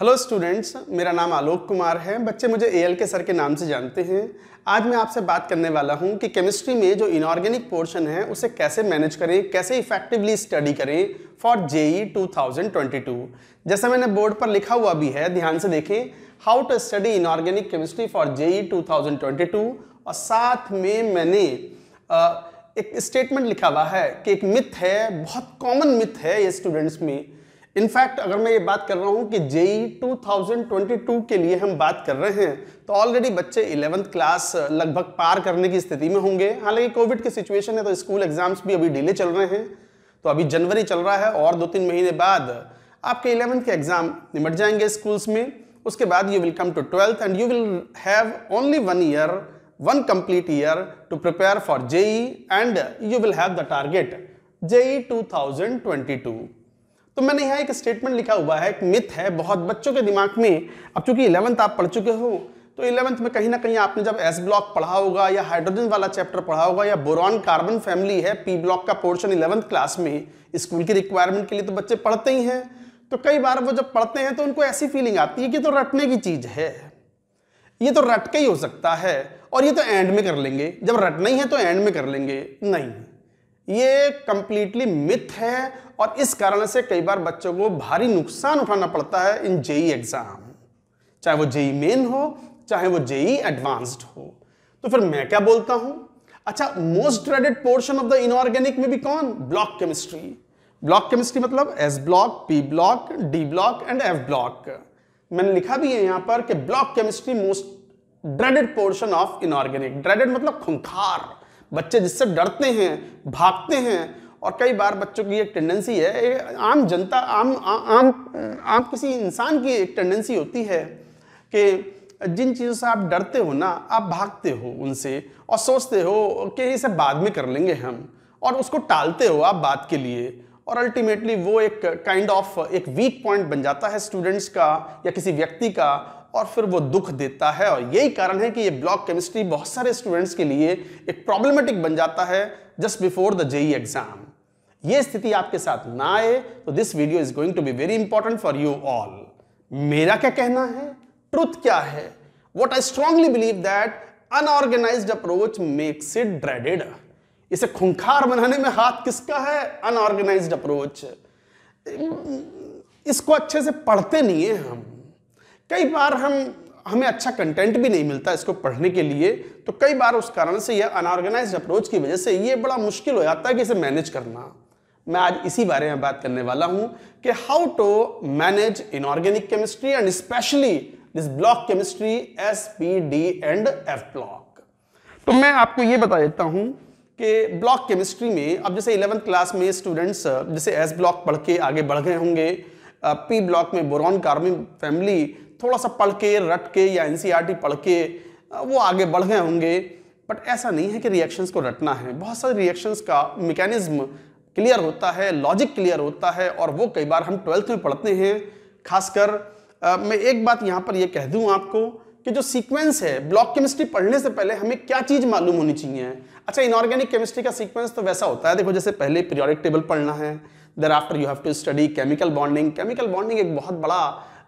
Hello students मेरा नाम आलोक कुमार है बच्चे मुझे ए के सर के नाम से जानते हैं आज मैं आपसे बात करने वाला हूं कि केमिस्ट्री में जो इनऑर्गेनिक पोर्शन है उसे कैसे मैनेज करें कैसे इफेक्टिवली स्टडी करें फॉर जेई 2022 जैसा मैंने बोर्ड पर लिखा हुआ भी है ध्यान से देखें how to study inorganic chemistry for JEE two और साथ में मैंने एक स्टेटमेंट लिखा हुआ है कि एक मिथ है बहुत कॉमन मिथ है ये स्टूडेंट्स में इनफैक्ट अगर मैं ये बात कर रहा हूँ कि जेई 2022 के लिए हम बात कर रहे हैं तो ऑलरेडी बच्चे इलेवंथ क्लास लगभग पार करने की स्थिति में होंगे हालांकि कोविड की सिचुएशन है तो स्कूल एग्जाम्स भी अभी डिले चल रहे हैं तो अभी जनवरी चल रहा है और दो तीन महीने बाद आपके इलेवंथ के एग्जाम निमट जाएंगे स्कूल्स में उसके बाद you will come to twelfth and you will have only one year one complete year to prepare for JEE and you will have the target JEE two तो मैंने यहाँ एक स्टेटमेंट लिखा हुआ है एक मिथ है बहुत बच्चों के दिमाग में अब चूंकि इलेवंथ आप पढ़ चुके हो तो इलेवंथ में कहीं ना कहीं आपने जब एस ब्लॉक पढ़ा होगा या हाइड्रोजन वाला चैप्टर पढ़ा होगा या बोरॉन कार्बन फैमिली है पी ब्लॉक का पोर्शन इलेवंथ क्लास में स्कूल की रिक्वायरमेंट के लिए तो बच्चे पढ़ते ही हैं तो कई बार वो जब पढ़ते हैं तो उनको ऐसी फीलिंग आती है कि तो रटने की चीज़ है ये तो रट के ही हो सकता है और ये तो एंड में कर लेंगे जब रटना ही है तो एंड में कर लेंगे नहीं ये कंप्लीटली मिथ है और इस कारण से कई बार बच्चों को भारी नुकसान उठाना पड़ता है इन जेई एग्जाम e चाहे वो जेई मेन e हो चाहे वो जेई एडवांस्ड e हो तो फिर मैं क्या बोलता हूं अच्छा most dreaded portion of the inorganic में भी कौन ब्लॉक केमिस्ट्री ब्लॉक केमिस्ट्री मतलब S block P block D block and F block मैंने लिखा भी है यहां पर कि block chemistry most dreaded portion of inorganic dreaded मतलब खुंखार बच्चे जिससे डरते हैं भागते हैं और कई बार बच्चों की एक टेंडेंसी है एक आम जनता आम आ, आम आम किसी इंसान की एक टेंडेंसी होती है कि जिन चीज़ों से आप डरते हो ना आप भागते हो उनसे और सोचते हो कि इसे बाद में कर लेंगे हम और उसको टालते हो आप बात के लिए और अल्टीमेटली वो एक काइंड kind ऑफ of, एक वीक पॉइंट बन जाता है स्टूडेंट्स का या किसी व्यक्ति का और फिर वो दुख देता है और यही कारण है कि ये ब्लॉक केमिस्ट्री बहुत सारे स्टूडेंट्स के लिए एक प्रॉब्लमेटिक बन जाता है just before the JEE exam ये स्थिति आपके साथ ना आए तो this video is going to be very important for you all मेरा क्या कहना है ट्रुथ क्या है what I strongly believe that unorganised approach makes it dreaded इसे खुंखार बनाने में हाथ किसका है अनऑर्गेनाइज अप्रोच इसको अच्छे से पढ़ते नहीं है हम कई बार हम हमें अच्छा कंटेंट भी नहीं मिलता इसको पढ़ने के लिए तो कई बार उस कारण से यह अनऑर्गेनाइज अप्रोच की वजह से ये बड़ा मुश्किल हो जाता है कि इसे मैनेज करना मैं आज इसी बारे में बात करने वाला हूं कि how to manage inorganic chemistry and specially this block chemistry S P D and F block तो मैं आपको ये बता देता हूं कि ब्लॉक केमिस्ट्री में अब जैसे इलेवंथ क्लास में स्टूडेंट्स जैसे एस ब्लॉक पढ़ के आगे बढ़ गए होंगे पी ब्लॉक में बोरॉन कार्बन फैमिली थोड़ा सा पढ़ के रट के या एन सी पढ़ के वो आगे बढ़ गए होंगे बट ऐसा नहीं है कि रिएक्शंस को रटना है बहुत सारे रिएक्शंस का मैकेनिज्म क्लियर होता है लॉजिक क्लियर होता है और वो कई बार हम ट्वेल्थ में पढ़ते हैं खासकर मैं एक बात यहाँ पर यह कह दूँ आपको कि जो सीक्वेंस है ब्लॉक केमिस्ट्री पढ़ने से पहले हमें क्या चीज़ मालूम होनी चाहिए अच्छा इनऑर्गेनिक केमिस्ट्री का सीक्वेंस तो वैसा होता है देखो जैसे पहले पीरियोडिक टेबल पढ़ना है thereafter you have to study chemical bonding chemical bonding एक बहुत बड़ा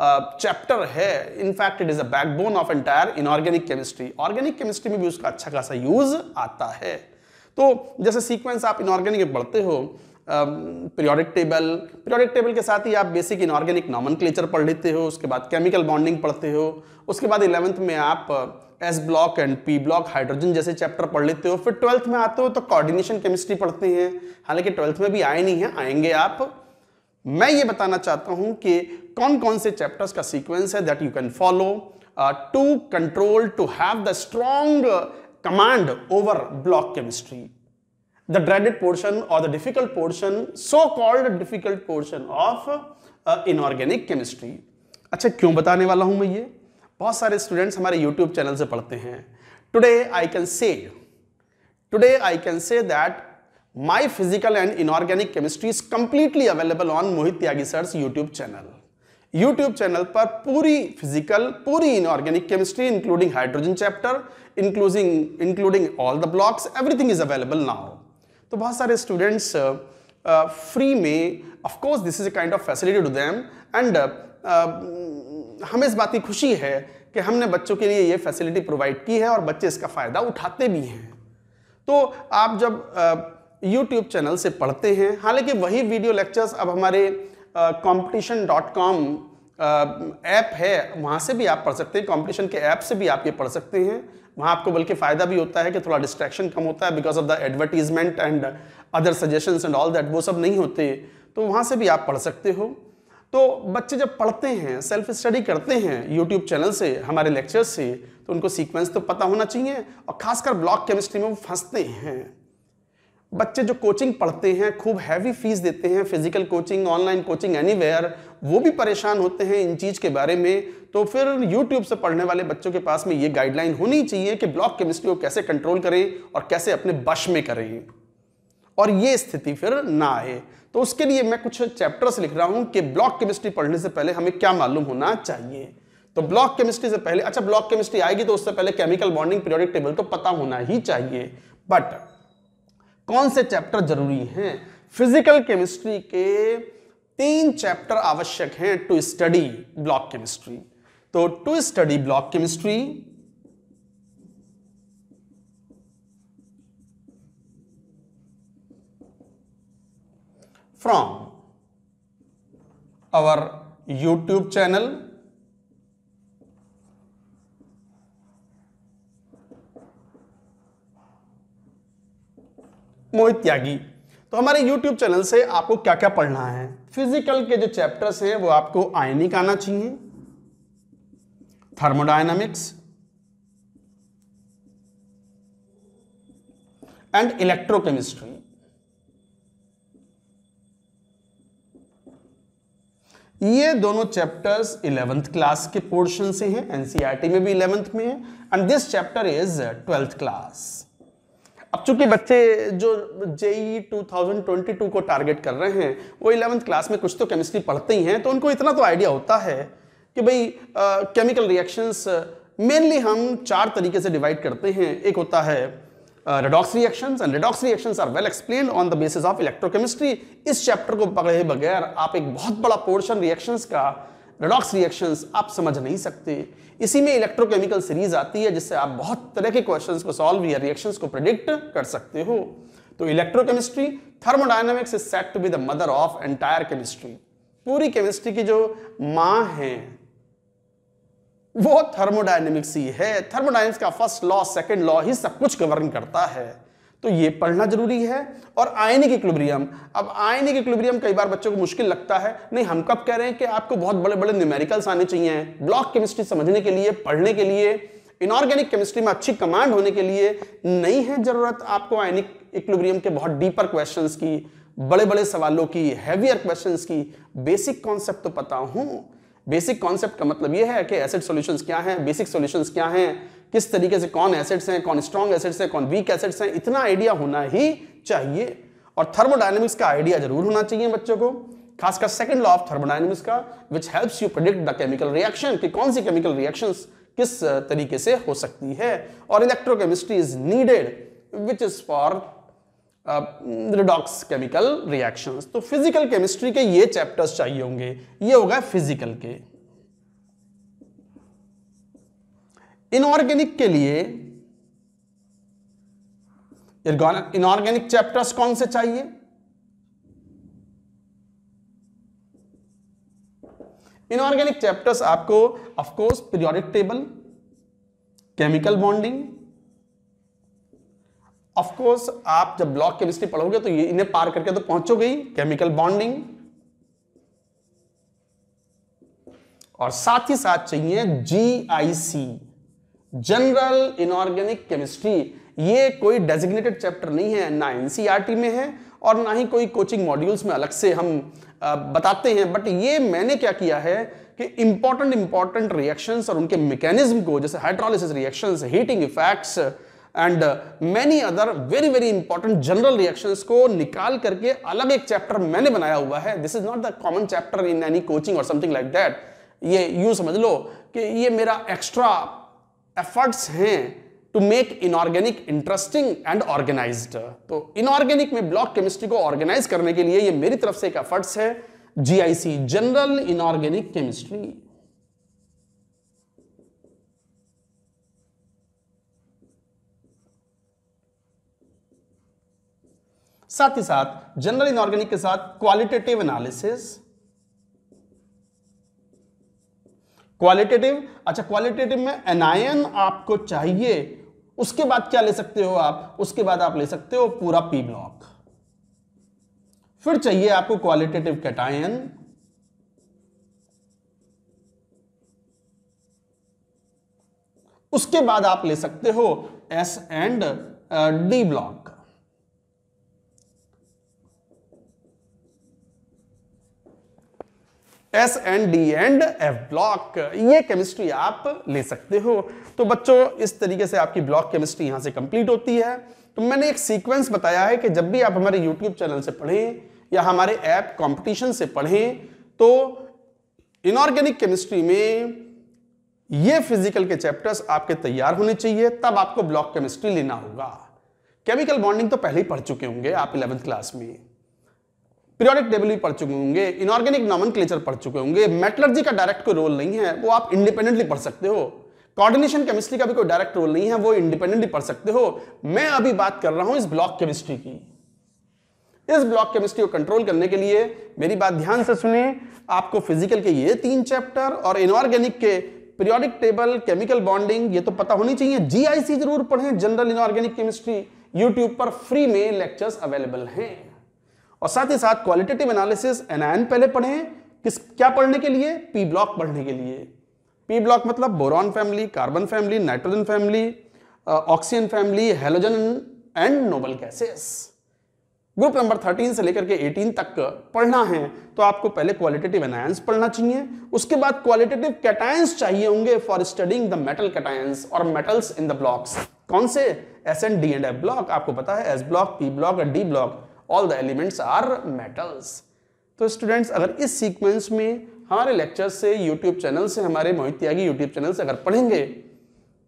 चैप्टर uh, है in fact it is a backbone of entire inorganic chemistry organic chemistry में भी उसका अच्छा खासा यूज आता है तो जैसे सीक्वेंस आप इनऑर्गेनिक में पढ़ते हो पीरियोडिक टेबल पीरियोडिक टेबल के साथ ही आप बेसिक इनऑर्गेनिक नॉमन पढ़ लेते हो उसके बाद केमिकल बॉन्डिंग पढ़ते हो उसके बाद इलेवंथ में आप S block and P block hydrogen जैसे चैप्टर पढ़ लेते हो फिर ट्वेल्थ में आते हो तो कोऑर्डिनेशन केमिस्ट्री पढ़ते हैं हालांकि ट्वेल्थ में भी आए नहीं हैं आएंगे आप मैं ये बताना चाहता हूं कि कौन कौन से चैप्टर्स का सीक्वेंस है that you can follow to control to have the strong command over block chemistry the dreaded portion और the difficult portion so called difficult portion of inorganic chemistry अच्छा क्यों बताने वाला हूं मैं ये बहुत सारे स्टूडेंट्स हमारे यूट्यूब चैनल से पढ़ते हैं today I can say today I can say that My physical and inorganic Chemistry is completely available on Mohit Tyagi sir's YouTube channel. YouTube channel पर पूरी फिजिकल पूरी inorganic chemistry including hydrogen chapter including including all the blocks everything is available now तो बहुत सारे students free uh, uh, में of course this is a kind of facility to them and हमें इस बात की खुशी है कि हमने बच्चों के लिए ये फैसिलिटी प्रोवाइड की है और बच्चे इसका फ़ायदा उठाते भी हैं तो आप जब uh, यूट्यूब चैनल से पढ़ते हैं हालांकि वही वीडियो लेक्चर्स अब हमारे कॉम्पिटिशन डॉट कॉम ऐप है वहाँ से भी आप पढ़ सकते हैं कॉम्पिटिशन के ऐप से भी आप ये पढ़ सकते हैं वहाँ आपको बल्कि फ़ायदा भी होता है कि थोड़ा डिस्ट्रैक्शन कम होता है because of the advertisement and other suggestion and all that वो सब नहीं होते तो वहाँ से भी आप पढ़ सकते हो तो बच्चे जब पढ़ते हैं सेल्फ स्टडी करते हैं यूट्यूब चैनल से हमारे लेक्चर से तो उनको सीक्वेंस तो पता होना चाहिए और खासकर ब्लॉक केमिस्ट्री में वो फंसते हैं बच्चे जो कोचिंग पढ़ते हैं खूब हैवी फीस देते हैं physical coaching online coaching anywhere वो भी परेशान होते हैं इन चीज़ के बारे में तो फिर यूट्यूब से पढ़ने वाले बच्चों के पास में ये गाइडलाइन होनी चाहिए कि ब्लॉक केमिस्ट्री को कैसे कंट्रोल करें और कैसे अपने बश में करें और ये स्थिति फिर ना आए तो उसके लिए मैं कुछ चैप्टर्स लिख रहा हूं कि ब्लॉक केमिस्ट्री पढ़ने से पहले हमें क्या मालूम होना चाहिए तो ब्लॉक केमिस्ट्री से पहले अच्छा ब्लॉक केमिस्ट्री आएगी तो उससे पहले केमिकल बॉन्डिंग पीरियोडिक टेबल तो पता होना ही चाहिए बट कौन से चैप्टर जरूरी हैं फिजिकल केमिस्ट्री के तीन चैप्टर आवश्यक हैं टू स्टडी ब्लॉक केमिस्ट्री तो to study block chemistry from our YouTube channel Mohit Tyagi तो हमारे YouTube चैनल से आपको क्या क्या पढ़ना है फिजिकल के जो चैप्टर्स हैं वो आपको आयनिक आना चाहिए थर्मोडायनामिक्स एंड इलेक्ट्रोकेमिस्ट्री ये दोनों चैप्टर्स इलेवेंथ क्लास के पोर्शन से हैं एनसीईआरटी e में भी इलेवेंथ में है and this chapter is twelfth class अब चूंकि बच्चे जो जेई 2022 को टारगेट कर रहे हैं वो इलेवंथ क्लास में कुछ तो केमिस्ट्री पढ़ते ही हैं तो उनको इतना तो आइडिया होता है कि भाई केमिकल रिएक्शंस मेनली हम चार तरीके से डिवाइड करते हैं एक होता है redox reactions and redox reactions are well explain on the basis of electrochemistry इस चैप्टर को पकड़े बगैर आप एक बहुत बड़ा पोर्शन रिएक्शंस का रेडॉक्स रिएक्शंस आप समझ नहीं सकते इसी में इलेक्ट्रोकेमिकल सीरीज आती है जिससे आप बहुत तरह के क्वेश्चंस को सॉल्व या रिएक्शंस को प्रिडिक्ट कर सकते हो तो electrochemistry thermodynamics is set to be the mother of entire chemistry पूरी केमिस्ट्री की जो माँ है वो थर्मोडाइनमिक्स ही है थर्मोडाइनमिक्स का फर्स्ट लॉ सेकेंड लॉ ही सब कुछ गवर्न करता है तो ये पढ़ना जरूरी है और आयनिक इक्लिब्रियम अब आयनिक इक्लिब्रियम कई बार बच्चों को मुश्किल लगता है नहीं हम कब कह रहे हैं कि आपको बहुत बड़े बड़े न्यूमेरिकल्स आने चाहिए ब्लॉक केमिस्ट्री समझने के लिए पढ़ने के लिए इनऑर्गेनिक केमिस्ट्री में अच्छी कमांड होने के लिए नहीं है जरूरत आपको आयनिक इक्लिब्रियम के बहुत डीपर क्वेश्चन की बड़े बड़े सवालों की हैवियर क्वेश्चन की बेसिक कॉन्सेप्ट तो पता हूं बेसिक कॉन्सेप्ट का मतलब यह है कि एसिड सॉल्यूशंस क्या हैं बेसिक सॉल्यूशंस क्या हैं किस तरीके से कौन एसेट्स हैं कौन स्ट्रॉन्ग एसेट्स हैं कौन वीक एसेट्स हैं इतना आइडिया होना ही चाहिए और थर्मोडाइनमिक्स का आइडिया जरूर होना चाहिए बच्चों को खासकर सेकंड लॉ ऑफ थर्मोडाइनमिक्स का which helps you predict the chemical reaction कि कौन सी केमिकल रिएक्शन किस तरीके से हो सकती है और electrochemistry is needed which is for redox chemical reactions तो फिजिकल केमिस्ट्री के ये चैप्टर्स चाहिए होंगे ये होगा फिजिकल के इनऑर्गेनिक के लिए इनऑर्गेनिक चैप्टर्स कौन से चाहिए इनऑर्गेनिक चैप्टर्स आपको of course periodic table chemical bonding of course आप जब ब्लॉक केमिस्ट्री पढ़ोगे तो ये इन्हें पार करके तो पहुंचोगे ही केमिकल बॉन्डिंग और साथ ही साथ चाहिए जीआईसी जनरल इनऑर्गेनिक केमिस्ट्री ये कोई डेजिग्नेटेड चैप्टर नहीं है ना एनसीईआरटी e में है और ना ही कोई कोचिंग मॉड्यूल्स में अलग से हम बताते हैं बट ये मैंने क्या किया है कि इंपॉर्टेंट इंपॉर्टेंट रिएक्शंस और उनके मैकेनिज्म को जैसे hydrolysis reactions heating effects and many other very very important general reactions को निकाल करके अलग एक चैप्टर मैंने बनाया हुआ है this is not the common chapter in any coaching और समथिंग लाइक दैट ये यूं समझ लो कि ये मेरा एक्स्ट्रा एफर्ट्स हैं to make inorganic interesting and organise तो इनऑर्गेनिक में ब्लॉक केमिस्ट्री को ऑर्गेनाइज करने के लिए ये मेरी तरफ से एक एफर्ट्स है जीआईसी जनरल इनऑर्गेनिक केमिस्ट्री साथ ही साथ जनरल इनऑर्गेनिक के साथ क्वालिटेटिव एनालिसिस क्वालिटेटिव अच्छा क्वालिटेटिव में एनायन आपको चाहिए उसके बाद क्या ले सकते हो आप उसके बाद आप ले सकते हो पूरा पी ब्लॉक फिर चाहिए आपको क्वालिटेटिव कैटायन उसके बाद आप ले सकते हो S and D block S and D and F block ये केमिस्ट्री आप ले सकते हो तो बच्चों इस तरीके से आपकी ब्लॉक केमिस्ट्री यहाँ से कंप्लीट होती है तो मैंने एक सीक्वेंस बताया है कि जब भी आप हमारे यूट्यूब चैनल से पढ़ें या हमारे ऐप कंपटीशन से पढ़ें तो इनऑर्गेनिक केमिस्ट्री में ये फिजिकल के चैप्टर्स आपके तैयार होने चाहिए तब आपको ब्लॉक केमिस्ट्री लेना होगा केमिकल बॉन्डिंग तो पहले ही पढ़ चुके होंगे आप इलेवेंथ क्लास में पीरियोडिक टेबल भी पढ़ चुके होंगे इनऑर्गेनिक नॉमन पढ़ चुके होंगे मेटलर्जी का डायरेक्ट कोई रोल नहीं है वो आप इंडिपेंडेंटली पढ़ सकते हो कोऑर्डिनेशन केमिस्ट्री का भी कोई डायरेक्ट रोल नहीं है वो इंडिपेंडेंटली पढ़ सकते हो मैं अभी बात कर रहा हूं इस ब्लॉक केमिस्ट्री की इस ब्लॉक केमिस्ट्री को कंट्रोल करने के लिए मेरी बात ध्यान से सुने आपको फिजिकल के ये तीन चैप्टर और इनऑर्गेनिक के पीरियोडिक टेबल केमिकल बॉन्डिंग ये तो पता होनी चाहिए जीआईसी जरूर पढ़ें जनरल इनऑर्गेनिक केमिस्ट्री यूट्यूब पर फ्री में लेक्चर्स अवेलेबल हैं और साथ ही साथ क्वालिटेटिव एनालिसिस एनआईन पहले पढ़े किस क्या पढ़ने के लिए पी ब्लॉक पढ़ने के लिए पी ब्लॉक मतलब boron family carbon family nitrogen family oxygen family halogen and noble gases group number 13 से लेकर के 18 तक पढ़ना है तो आपको पहले क्वालिटेटिव एनायंस पढ़ना चाहिए उसके बाद क्वालिटेटिव कैटायंस चाहिए होंगे for studying the metal cations और मेटल्स इन द ब्लॉक्स कौन से S and D and F block आपको पता है एस ब्लॉक पी ब्लॉक और D block all the elements are metals तो स्टूडेंट्स अगर इस सीक्वेंस में हमारे लेक्चर से यूट्यूब चैनल से हमारे मोहित त्यागी यूट्यूब चैनल से अगर पढ़ेंगे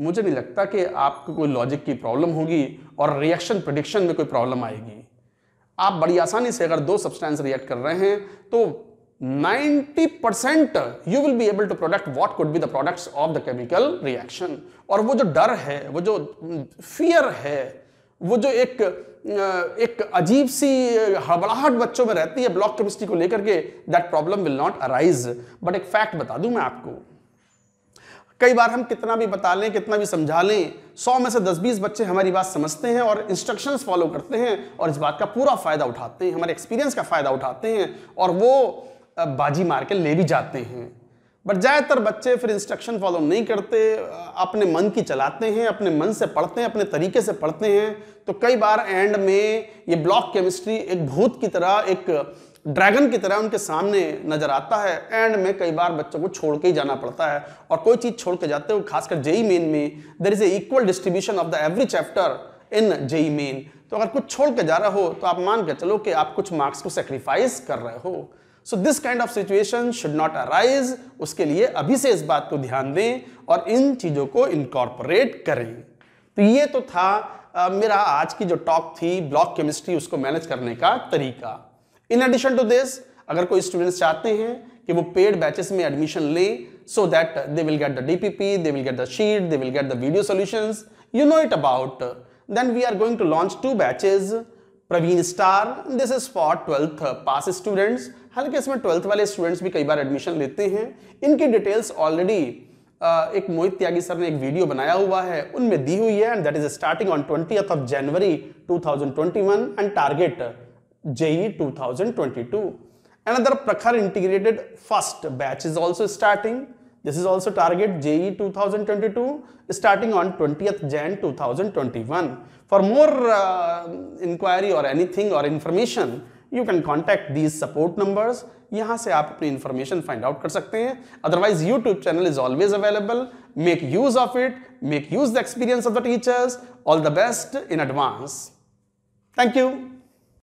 मुझे नहीं लगता कि आपको कोई लॉजिक की प्रॉब्लम होगी और रिएक्शन प्रडिक्शन में कोई प्रॉब्लम आएगी आप बड़ी आसानी से अगर दो सब्सटेंस रिएक्ट कर रहे हैं तो 90 percent you will be able to product what could be the products of the chemical reaction और वो जो डर है वो जो फियर है वो जो एक एक अजीब सी हड़बड़ाहट बच्चों में रहती है ब्लॉक केमिस्ट्री को लेकर के that problem will not arise but एक फैक्ट बता दूं मैं आपको कई बार हम कितना भी बता लें कितना भी समझा लें सौ में से दस बीस बच्चे हमारी बात समझते हैं और इंस्ट्रक्शंस फॉलो करते हैं और इस बात का पूरा फायदा उठाते हैं हमारे एक्सपीरियंस का फायदा उठाते हैं और वो बाजी मार के ले भी जाते हैं बट ज़्यादातर बच्चे फिर इंस्ट्रक्शन फॉलो नहीं करते अपने मन की चलाते हैं अपने मन से पढ़ते हैं अपने तरीके से पढ़ते हैं तो कई बार एंड में ये ब्लॉक केमिस्ट्री एक भूत की तरह एक ड्रैगन की तरह उनके सामने नजर आता है एंड में कई बार बच्चों को छोड़ के ही जाना पड़ता है और कोई चीज़ छोड़ के जाते हो खासकर जेई मेन में there is a equal distribution of the every chapter in JEE main तो अगर कुछ छोड़ के जा रहे हो तो आप मान के चलो कि आप कुछ मार्क्स को सेक्रीफाइस कर रहे हो so this kind of situation should not arise उसके लिए अभी से इस बात को ध्यान दें और इन चीज़ों को इनकॉर्पोरेट करें तो ये तो था आ, मेरा आज की जो टॉक थी ब्लॉक केमिस्ट्री उसको मैनेज करने का तरीका इन एडिशन टू दिस अगर कोई स्टूडेंट्स चाहते हैं कि वो पेड बैचेस में एडमिशन लें so that they will get the DPP they will get the sheet they will get the video solutions you know it about then we are going to launch two batches Pravin star this is for twelfth pass students हालांकि इसमें twelfth वाले students भी कई बार admission लेते हैं इनकी details already uh, एक मोहित त्यागी sir ने एक वीडियो बनाया हुआ है उनमें दी हुई है and that is starting on twenty of January 2021 and target JEE 2022 another Prakhar integrated first batch is also starting This is also target JE 2022 starting on 20th Jan 2021. For more uh, inquiry or anything or information, you can contact these support numbers. यहां से आप अपनी information find out कर सकते हैं. Otherwise, YouTube channel is always available. Make use of it. Make use the experience of the teachers. All the best in advance. Thank you.